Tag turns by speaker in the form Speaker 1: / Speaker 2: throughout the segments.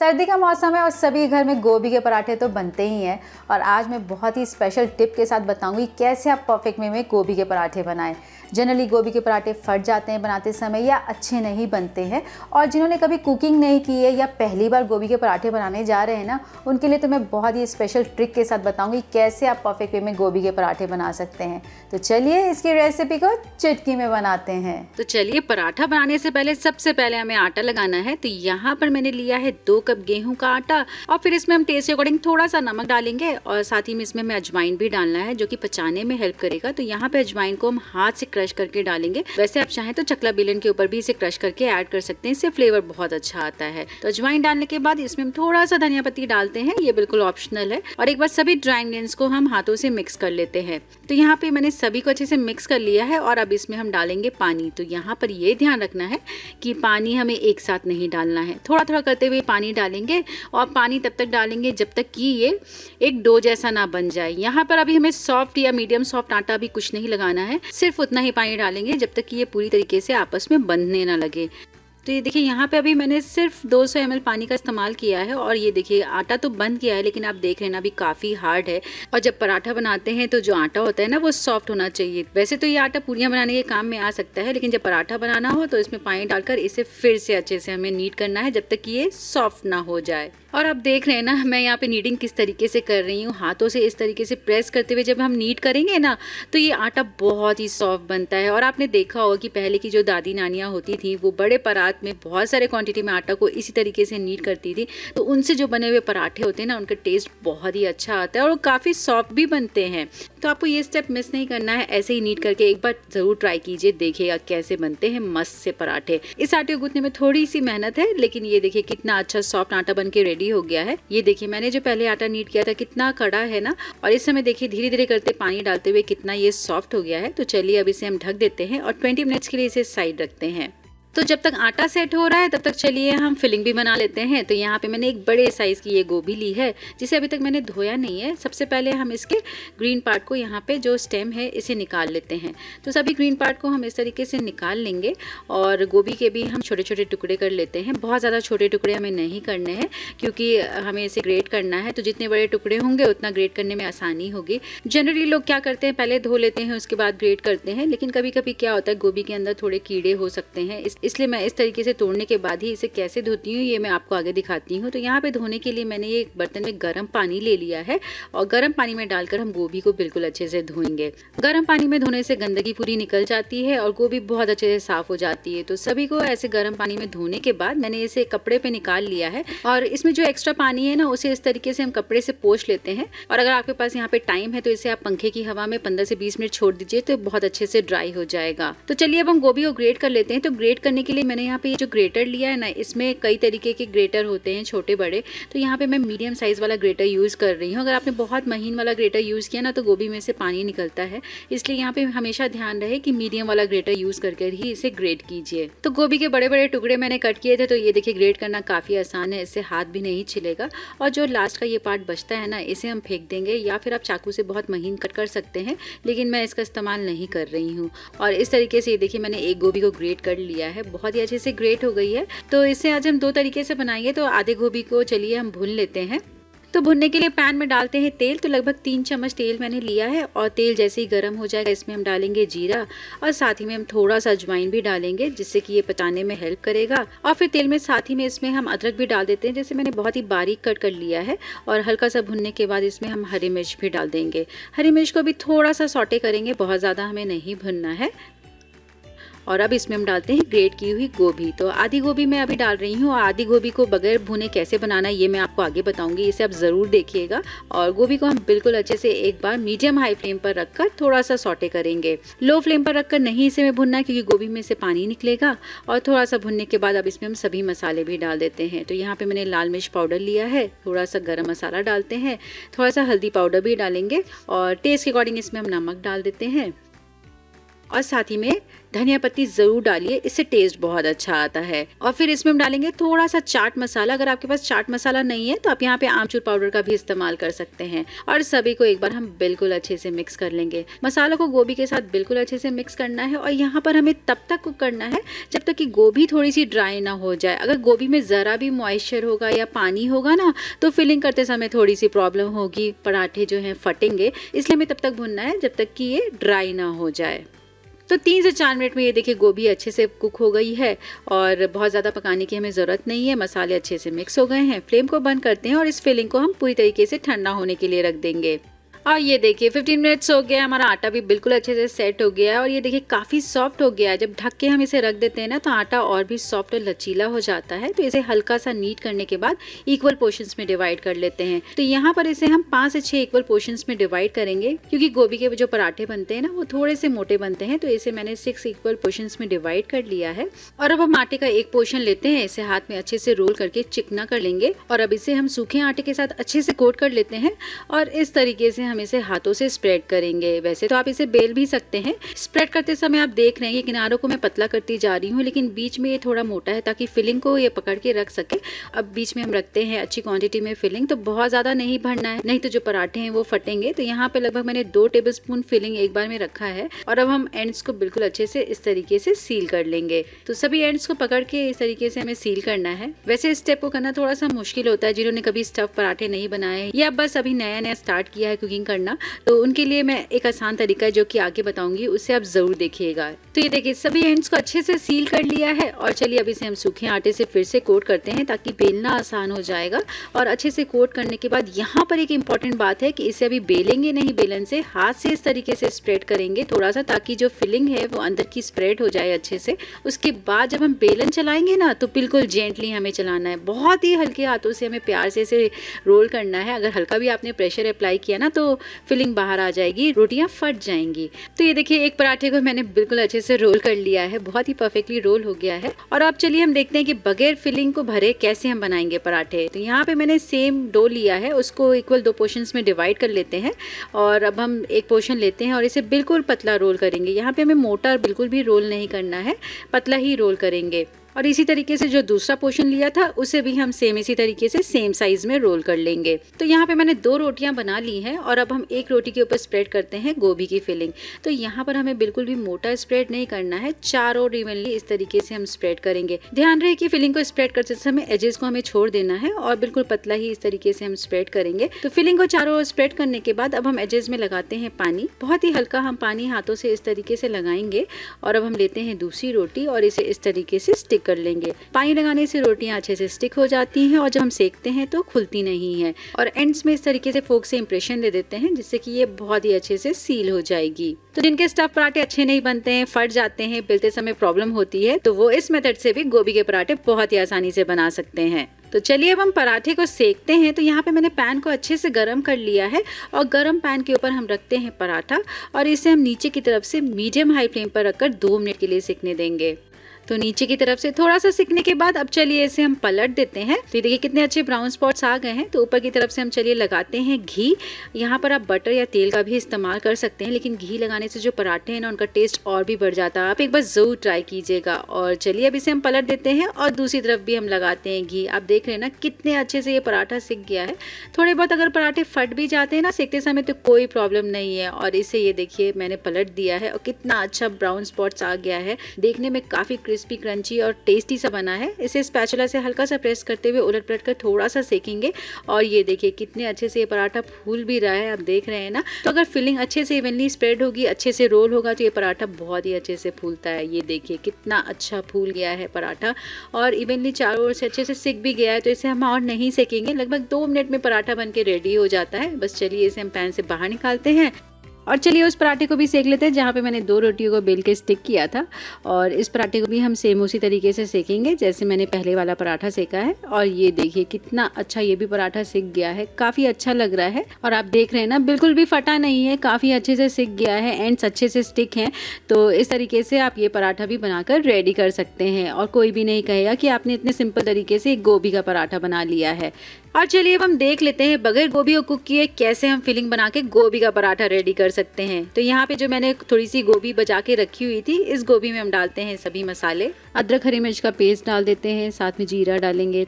Speaker 1: सर्दी का मौसम है और सभी घर में गोभी के पराठे तो बनते ही हैं और आज मैं बहुत ही स्पेशल टिप के साथ बताऊंगी कैसे आप परफेक्ट वे में गोभी के पराठे बनाएं जनरली गोभी के पराठे फट जाते हैं बनाते समय या अच्छे नहीं बनते हैं और जिन्होंने कभी कुकिंग नहीं की है या पहली बार गोभी के पराठे बनाने जा रहे हैं ना उनके लिए तो मैं बहुत ही स्पेशल ट्रिक के साथ बताऊँगी कैसे आप परफेक्ट वे में गोभी के पराठे बना सकते हैं तो चलिए इसकी रेसिपी को चिटकी में बनाते हैं तो चलिए पराठा बनाने से पहले सबसे पहले हमें आटा लगाना है तो यहाँ पर मैंने लिया है दो कप गेहूं का आटा और फिर इसमें हम टेस्ट के अकॉर्डिंग थोड़ा सा नमक डालेंगे और साथ ही में इसमें हमें अजवाइन भी डालना है जो कि पचाने में हेल्प करेगा तो यहाँ पे अजवाइन को हम हाथ से क्रश करके डालेंगे वैसे आप चाहें तो चकला बिलन के ऊपर भी इसे क्रश करके ऐड कर सकते हैं इससे फ्लेवर बहुत अच्छा आता है तो अजवाइन डालने के बाद इसमें हम थोड़ा सा धनिया पत्ती डालते हैं ये बिल्कुल ऑप्शनल है और एक बार सभी ड्राई इंग्रेडिएंट्स को हम हाथों से मिक्स कर लेते हैं तो यहाँ पे मैंने सभी को अच्छे से मिक्स कर लिया है और अब इसमें हम डालेंगे पानी तो यहाँ पर ये ध्यान रखना है कि पानी हमें एक साथ नहीं डालना है थोड़ा थोड़ा करते हुए पानी डालेंगे और पानी तब तक डालेंगे जब तक कि ये एक डो जैसा ना बन जाए यहाँ पर अभी हमें सॉफ्ट या मीडियम सॉफ्ट आटा भी कुछ नहीं लगाना है सिर्फ उतना ही पानी डालेंगे जब तक कि ये पूरी तरीके से आपस में बंधने ना लगे तो ये देखिए यहाँ पे अभी मैंने सिर्फ 200 सौ पानी का इस्तेमाल किया है और ये देखिए आटा तो बंद किया है लेकिन आप देख रहे हैं ना अभी काफ़ी हार्ड है और जब पराठा बनाते हैं तो जो आटा होता है ना वो सॉफ्ट होना चाहिए वैसे तो ये आटा पूरियाँ बनाने के काम में आ सकता है लेकिन जब पराठा बनाना हो तो इसमें पानी डालकर इसे फिर से अच्छे से हमें नीट करना है जब तक ये सॉफ्ट ना हो जाए और आप देख रहे हैं ना मैं यहाँ पे नीडिंग किस तरीके से कर रही हूँ हाथों से इस तरीके से प्रेस करते हुए जब हम नीट करेंगे ना तो ये आटा बहुत ही सॉफ्ट बनता है और आपने देखा होगा कि पहले की जो दादी नानियाँ होती थी वो बड़े परात में बहुत सारे क्वांटिटी में आटा को इसी तरीके से नीट करती थी तो उनसे जो बने हुए पराठे होते हैं ना उनका टेस्ट बहुत ही अच्छा आता है और काफ़ी सॉफ्ट भी बनते हैं तो आपको ये स्टेप मिस नहीं करना है ऐसे ही नीट करके एक बार ज़रूर ट्राई कीजिए देखिएगा कैसे बनते हैं मस्त से पराठे इस आटे को गूंथने में थोड़ी सी मेहनत है लेकिन ये देखिए कितना अच्छा सॉफ्ट आटा बन के रेडी रेडी हो गया है ये देखिए मैंने जो पहले आटा नीट किया था कितना कड़ा है ना और इस समय देखिए धीरे धीरे करते पानी डालते हुए कितना ये सॉफ्ट हो गया है तो चलिए अब इसे हम ढक देते हैं और ट्वेंटी मिनट्स के लिए इसे साइड रखते हैं तो जब तक आटा सेट हो रहा है तब तक चलिए हम फिलिंग भी बना लेते हैं तो यहाँ पे मैंने एक बड़े साइज़ की ये गोभी ली है जिसे अभी तक मैंने धोया नहीं है सबसे पहले हम इसके ग्रीन पार्ट को यहाँ पे जो स्टेम है इसे निकाल लेते हैं तो सभी ग्रीन पार्ट को हम इस तरीके से निकाल लेंगे और गोभी के भी हम छोटे छोटे टुकड़े कर लेते हैं बहुत ज़्यादा छोटे टुकड़े हमें नहीं करने हैं क्योंकि हमें इसे ग्रेट करना है तो जितने बड़े टुकड़े होंगे उतना ग्रेट करने में आसानी होगी जनरली लोग क्या करते हैं पहले धो लेते हैं उसके बाद ग्रेट करते हैं लेकिन कभी कभी क्या होता है गोभी के अंदर थोड़े कीड़े हो सकते हैं इस इसलिए मैं इस तरीके से तोड़ने के बाद ही इसे कैसे धोती हूँ ये मैं आपको आगे दिखाती हूँ तो यहाँ पे धोने के लिए मैंने ये बर्तन में गर्म पानी ले लिया है और गर्म पानी में डालकर हम गोभी को बिल्कुल अच्छे से धोएंगे गर्म पानी में धोने से गंदगी पूरी निकल जाती है और गोभी बहुत अच्छे से साफ हो जाती है तो सभी को ऐसे गर्म पानी में धोने के बाद मैंने इसे कपड़े पे निकाल लिया है और इसमें जो एक्स्ट्रा पानी है ना उसे इस तरीके से हम कपड़े से पोछ लेते हैं और अगर आपके पास यहाँ पे टाइम है तो इसे आप पंखे की हवा में पंद्रह से बीस मिनट छोड़ दीजिए तो बहुत अच्छे से ड्राई हो जाएगा तो चलिए अब हम गोभी को ग्रेट कर लेते हैं तो ग्रेट कर करने के लिए मैंने यहाँ पे जो ग्रेटर लिया है ना इसमें कई तरीके के ग्रेटर होते हैं छोटे बड़े तो यहाँ पे मैं मीडियम साइज़ वाला ग्रेटर यूज़ कर रही हूँ अगर आपने बहुत महीन वाला ग्रेटर यूज़ किया ना तो गोभी में से पानी निकलता है इसलिए यहाँ पे हमेशा ध्यान रहे कि मीडियम वाला ग्रेटर यूज़ करके ही इसे ग्रेट कीजिए तो गोभी के बड़े बड़े टुकड़े मैंने कट किए थे तो ये देखिए ग्रेट करना काफ़ी आसान है इससे हाथ भी नहीं छिलेगा और जो लास्ट का ये पार्ट बचता है ना इसे हम फेंक देंगे या फिर आप चाकू से बहुत महीन कट कर सकते हैं लेकिन मैं इसका इस्तेमाल नहीं कर रही हूँ और इस तरीके से ये देखिए मैंने एक गोभी को ग्रेट कर लिया है है बहुत ही अच्छे से ग्रेट हो गई है तो इसे आज हम दो तरीके से बनाएंगे तो आधे गोभी को चलिए हम भून लेते हैं तो भुनने के लिए पैन में डालते हैं तेल तो लगभग तीन चम्मच तेल मैंने लिया है और तेल जैसे ही गर्म हो जाएगा इसमें हम डालेंगे जीरा और साथ ही में हम थोड़ा सा अजवाइन भी डालेंगे जिससे कि ये पताने में हेल्प करेगा और फिर तेल में साथ ही में इसमें हम अदरक भी डाल देते हैं जैसे मैंने बहुत ही बारीक कट कर लिया है और हल्का सा भुनने के बाद इसमें हम हरी मिर्च भी डाल देंगे हरी मिर्च को भी थोड़ा सा सौटे करेंगे बहुत ज़्यादा हमें नहीं भुनना है और अब इसमें हम डालते हैं ग्रेट की हुई गोभी तो आधी गोभी मैं अभी डाल रही हूँ और आधी गोभी को बगैर भुने कैसे बनाना ये मैं आपको आगे बताऊँगी इसे आप ज़रूर देखिएगा और गोभी को हम बिल्कुल अच्छे से एक बार मीडियम हाई फ्लेम पर रखकर थोड़ा सा सॉटे करेंगे लो फ्लेम पर रखकर नहीं इसे में भुनना क्योंकि गोभी में से पानी निकलेगा और थोड़ा सा भुनने के बाद अब इसमें हम सभी मसाले भी डाल देते हैं तो यहाँ पे मैंने लाल मिर्च पाउडर लिया है थोड़ा सा गर्म मसाला डालते हैं थोड़ा सा हल्दी पाउडर भी डालेंगे और टेस्ट के अकॉर्डिंग इसमें हम नमक डाल देते हैं और साथ ही में धनिया पत्ती ज़रूर डालिए इससे टेस्ट बहुत अच्छा आता है और फिर इसमें हम डालेंगे थोड़ा सा चाट मसाला अगर आपके पास चाट मसाला नहीं है तो आप यहाँ पे आमचूर पाउडर का भी इस्तेमाल कर सकते हैं और सभी को एक बार हम बिल्कुल अच्छे से मिक्स कर लेंगे मसालों को गोभी के साथ बिल्कुल अच्छे से मिक्स करना है और यहाँ पर हमें तब तक कुक करना है जब तक कि गोभी थोड़ी सी ड्राई ना हो जाए अगर गोभी में ज़रा भी मॉइस्चर होगा या पानी होगा ना तो फिलिंग करते समय थोड़ी सी प्रॉब्लम होगी पराठे जो हैं फटेंगे इसलिए हमें तब तक भुनना है जब तक कि ये ड्राई ना हो जाए तो तीन से चार मिनट में ये देखिए गोभी अच्छे से कुक हो गई है और बहुत ज़्यादा पकाने की हमें ज़रूरत नहीं है मसाले अच्छे से मिक्स हो गए हैं फ्लेम को बंद करते हैं और इस फिलिंग को हम पूरी तरीके से ठंडा होने के लिए रख देंगे और हाँ, ये देखिए 15 मिनट्स हो गया हमारा आटा भी बिल्कुल अच्छे से सेट हो गया है और ये देखिए काफ़ी सॉफ्ट हो गया है जब ढक के हम इसे रख देते हैं ना तो आटा और भी सॉफ्ट और लचीला हो जाता है तो इसे हल्का सा नीट करने के बाद इक्वल पोर्शंस में डिवाइड कर लेते हैं तो यहाँ पर इसे हम पाँच से छः इक्वल पोर्शंस में डिवाइड करेंगे क्योंकि गोभी के जो पराठे बनते हैं ना वो थोड़े से मोटे बनते हैं तो इसे मैंने सिक्स इक्वल पोर्शंस में डिवाइड कर लिया है और अब हम आटे का एक पोर्शन लेते हैं इसे हाथ में अच्छे से रोल करके चिकना कर लेंगे और अब इसे हम सूखे आटे के साथ अच्छे से कोट कर लेते हैं और इस तरीके से हम इसे हाथों से स्प्रेड करेंगे वैसे तो आप इसे बेल भी सकते हैं स्प्रेड करते समय आप देख रहे हैं किनारों को मैं पतला करती जा रही हूँ लेकिन बीच में ये थोड़ा मोटा है ताकि फिलिंग को ये पकड़ के रख सके अब बीच में हम रखते हैं अच्छी क्वांटिटी में फिलिंग तो बहुत ज़्यादा नहीं भरना है नहीं तो जो पराठे हैं वो फटेंगे तो यहाँ पे लगभग मैंने दो टेबल स्पून फिलिंग एक बार में रखा है और अब हम एंड्स को बिल्कुल अच्छे से इस तरीके से सील कर लेंगे तो सभी एंड्स को पकड़ के इस तरीके से हमें सील करना है वैसे इस स्टेप को करना थोड़ा सा मुश्किल होता है जिन्होंने कभी स्टफ पराठे नहीं बनाए या बस अभी नया नया स्टार्ट किया है कुकिंग पेंटिंग करना तो उनके लिए मैं एक आसान तरीका है जो कि आगे बताऊंगी उसे आप ज़रूर देखिएगा तो ये देखिए सभी एंड्स को अच्छे से सील कर लिया है और चलिए अब इसे हम सूखे आटे से फिर से कोट करते हैं ताकि बेलना आसान हो जाएगा और अच्छे से कोट करने के बाद यहाँ पर एक इम्पॉर्टेंट बात है कि इसे अभी बेलेंगे नहीं बेलन से हाथ से इस तरीके से स्प्रेड करेंगे थोड़ा सा ताकि जो फिलिंग है वो अंदर की स्प्रेड हो जाए अच्छे से उसके बाद जब हम बेलन चलाएंगे ना तो बिल्कुल जेंटली हमें चलाना है बहुत ही हल्के हाथों से हमें प्यार से इसे रोल करना है अगर हल्का भी आपने प्रेशर अप्लाई किया ना तो फिलिंग बाहर आ जाएगी रोटियाँ फट जाएंगी तो ये देखिए एक पराठे को मैंने बिल्कुल अच्छे से रोल कर लिया है बहुत ही परफेक्टली रोल हो गया है और अब चलिए हम देखते हैं कि बगैर फिलिंग को भरे कैसे हम बनाएंगे पराठे तो यहाँ पे मैंने सेम डो लिया है उसको इक्वल दो पोर्शन में डिवाइड कर लेते हैं और अब हम एक पोर्शन लेते हैं और इसे बिल्कुल पतला रोल करेंगे यहाँ पे हमें मोटा बिल्कुल भी रोल नहीं करना है पतला ही रोल करेंगे और इसी तरीके से जो दूसरा पोर्शन लिया था उसे भी हम सेम इसी तरीके से सेम साइज में रोल कर लेंगे तो यहाँ पे मैंने दो रोटियाँ बना ली हैं और अब हम एक रोटी के ऊपर स्प्रेड करते हैं गोभी की फिलिंग तो यहाँ पर हमें बिल्कुल भी मोटा स्प्रेड नहीं करना है चारों इवनली इस तरीके से हम स्प्रेड करेंगे ध्यान रहे कि फिलिंग को स्प्रेड करते समय एजेस को हमें छोड़ देना है और बिल्कुल पतला ही इस तरीके से हम स्प्रेड करेंगे तो फिलिंग को चारों ओर स्प्रेड करने के बाद अब हम एजेस में लगाते हैं पानी बहुत ही हल्का हम पानी हाथों से इस तरीके से लगाएंगे और अब हम लेते हैं दूसरी रोटी और इसे इस तरीके से स्टिक कर लेंगे पानी लगाने से रोटियाँ अच्छे से स्टिक हो जाती हैं और जब हम सेकते हैं तो खुलती नहीं है और एंड्स में इस तरीके से फोक से इम्प्रेशन दे देते हैं जिससे कि ये बहुत ही अच्छे से सील हो जाएगी तो जिनके स्टफ पराठे अच्छे नहीं बनते हैं फट जाते हैं बिलते समय प्रॉब्लम होती है तो वो इस मेथड से भी गोभी के पराठे बहुत ही आसानी से बना सकते हैं तो चलिए अब हम पराठे को सेकते हैं तो यहाँ पे मैंने पैन को अच्छे से गरम कर लिया है और गरम पैन के ऊपर हम रखते हैं पराठा और इसे हम नीचे की तरफ से मीडियम हाई फ्लेम पर रखकर दो मिनट के लिए सेकने देंगे तो नीचे की तरफ से थोड़ा सा सिकने के बाद अब चलिए इसे हम पलट देते हैं तो ये देखिए कितने अच्छे ब्राउन स्पॉट्स आ गए हैं तो ऊपर की तरफ से हम चलिए लगाते हैं घी यहाँ पर आप बटर या तेल का भी इस्तेमाल कर सकते हैं लेकिन घी लगाने से जो पराठे हैं ना उनका टेस्ट और भी बढ़ जाता है आप एक बार ज़रूर ट्राई कीजिएगा और चलिए अब इसे हम पलट देते हैं और दूसरी तरफ भी हम लगाते हैं घी आप देख रहे हैं ना कितने अच्छे से ये पराठा सिक गया है थोड़े बहुत अगर पराठे फट भी जाते हैं ना सीखते समय तो कोई प्रॉब्लम नहीं है और इसे ये देखिए मैंने पलट दिया है और कितना अच्छा ब्राउन स्पॉट्स आ गया है देखने में काफ़ी क्रिस्प क्रिस्पी क्रंची और टेस्टी सा बना है इसे स्पैचुला से हल्का सा प्रेस करते हुए उलट पलट कर थोड़ा सा सेकेंगे और ये देखिए कितने अच्छे से ये पराठा फूल भी रहा है आप देख रहे हैं ना तो अगर फिलिंग अच्छे से इवनली स्प्रेड होगी अच्छे से रोल होगा तो ये पराठा बहुत ही अच्छे से फूलता है ये देखिए कितना अच्छा फूल गया है पराठा और इवनली चारों ओर से अच्छे से सेक भी गया है तो इसे हम और नहीं सेकेंगे लगभग दो मिनट में पराठा बन के रेडी हो जाता है बस चलिए इसे हम पैन से बाहर निकालते हैं और चलिए उस पराठे को भी सेक लेते हैं जहाँ पे मैंने दो रोटियों को बेल के स्टिक किया था और इस पराठे को भी हम सेम उसी तरीके से सेकेंगे जैसे मैंने पहले वाला पराठा सेका है और ये देखिए कितना अच्छा ये भी पराठा सेक गया है काफ़ी अच्छा लग रहा है और आप देख रहे हैं ना बिल्कुल भी फटा नहीं है काफ़ी अच्छे से सीख गया है एंड्स अच्छे से स्टिक हैं तो इस तरीके से आप ये पराठा भी बनाकर रेडी कर सकते हैं और कोई भी नहीं कहेगा कि आपने इतने सिंपल तरीके से एक गोभी का पराठा बना लिया है और चलिए अब हम देख लेते हैं बगैर गोभी को कुक किए कैसे हम फिलिंग बना के गोभी का पराठा रेडी कर सकते सकते हैं तो यहाँ पे जो मैंने थोड़ी सी गोभी बजा के रखी हुई थी इस गोभी में हम डालते हैं सभी मसाले अदरक हरी मिर्च का पेस्ट डाल देते हैं साथ में जीरा डालेंगे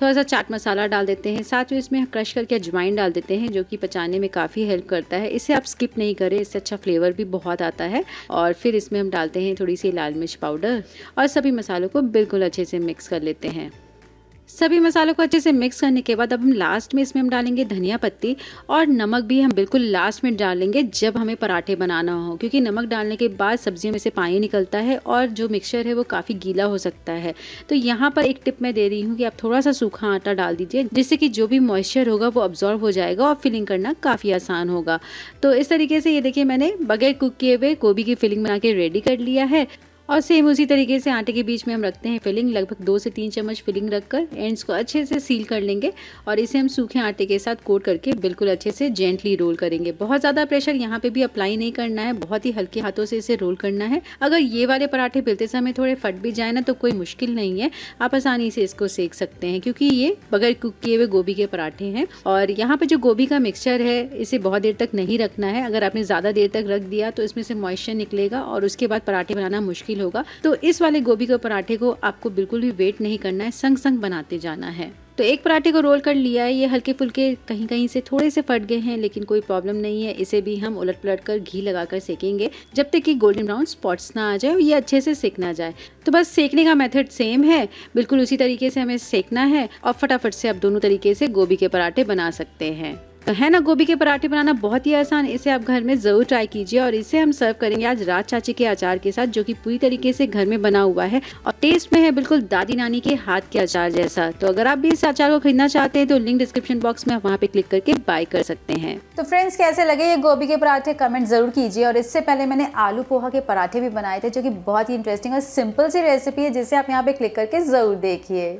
Speaker 1: थोड़ा सा चाट मसाला डाल देते हैं साथ में इसमें क्रश करके अजवाइन डाल देते हैं जो कि पचाने में काफ़ी हेल्प करता है इसे आप स्किप नहीं करें इससे अच्छा फ्लेवर भी बहुत आता है और फिर इसमें हम डालते हैं थोड़ी सी लाल मिर्च पाउडर और सभी मसालों को बिल्कुल अच्छे से मिक्स कर लेते हैं सभी मसालों को अच्छे से मिक्स करने के बाद अब हम लास्ट में इसमें हम डालेंगे धनिया पत्ती और नमक भी हम बिल्कुल लास्ट में डालेंगे जब हमें पराठे बनाना हो क्योंकि नमक डालने के बाद सब्जियों में से पानी निकलता है और जो मिक्सचर है वो काफ़ी गीला हो सकता है तो यहाँ पर एक टिप मैं दे रही हूँ कि आप थोड़ा सा सूखा आटा डाल दीजिए जिससे कि जो भी मॉइस्चर होगा वो अब्ज़ॉर्व हो जाएगा और फिलिंग करना काफ़ी आसान होगा तो इस तरीके से ये देखिए मैंने बगैर कुक किए हुए गोभी की फिलिंग बना के रेडी कर लिया है और सेम उसी तरीके से आटे के बीच में हम रखते हैं फिलिंग लगभग दो से तीन चम्मच फिलिंग रखकर एंड्स को अच्छे से सील कर लेंगे और इसे हम सूखे आटे के साथ कोट करके बिल्कुल अच्छे से जेंटली रोल करेंगे बहुत ज़्यादा प्रेशर यहाँ पे भी अप्लाई नहीं करना है बहुत ही हल्के हाथों से इसे रोल करना है अगर ये वाले पराठे बिलते समय थोड़े फट भी जाए ना तो कोई मुश्किल नहीं है आप आसानी से इसको सेक सकते हैं क्योंकि ये बगैर कुक किए हुए गोभी के पराठे हैं और यहाँ पर जो गोभी का मिक्सचर है इसे बहुत देर तक नहीं रखना है अगर आपने ज़्यादा देर तक रख दिया तो इसमें से मॉइस्चर निकलेगा और उसके बाद पराठे बनाना मुश्किल मुश्किल होगा तो इस वाले गोभी के पराठे को आपको बिल्कुल भी वेट नहीं करना है संग संग बनाते जाना है तो एक पराठे को रोल कर लिया है ये हल्के फुल्के कहीं कहीं से थोड़े से फट गए हैं लेकिन कोई प्रॉब्लम नहीं है इसे भी हम उलट पलट कर घी लगाकर सेकेंगे जब तक कि गोल्डन ब्राउन स्पॉट्स ना आ जाए ये अच्छे से सेक ना जाए तो बस सेकने का मेथड सेम है बिल्कुल उसी तरीके से हमें सेकना है और फटाफट से आप दोनों तरीके से गोभी के पराठे बना सकते हैं तो है ना गोभी के पराठे बनाना बहुत ही आसान इसे आप घर में ज़रूर ट्राई कीजिए और इसे हम सर्व करेंगे आज राज चाची के अचार के साथ जो कि पूरी तरीके से घर में बना हुआ है और टेस्ट में है बिल्कुल दादी नानी के हाथ के अचार जैसा तो अगर आप भी इस अचार को खरीदना चाहते हैं तो लिंक डिस्क्रिप्शन बॉक्स में आप वहाँ पे क्लिक करके बाय कर सकते हैं तो फ्रेंड्स कैसे लगे ये गोभी के पराठे कमेंट जरूर कीजिए और इससे पहले मैंने आलू पोहा के पराठे भी बनाए थे जो की बहुत ही इंटरेस्टिंग और सिंपल सी रेसिपी है जिसे आप यहाँ पे क्लिक करके जरूर देखिए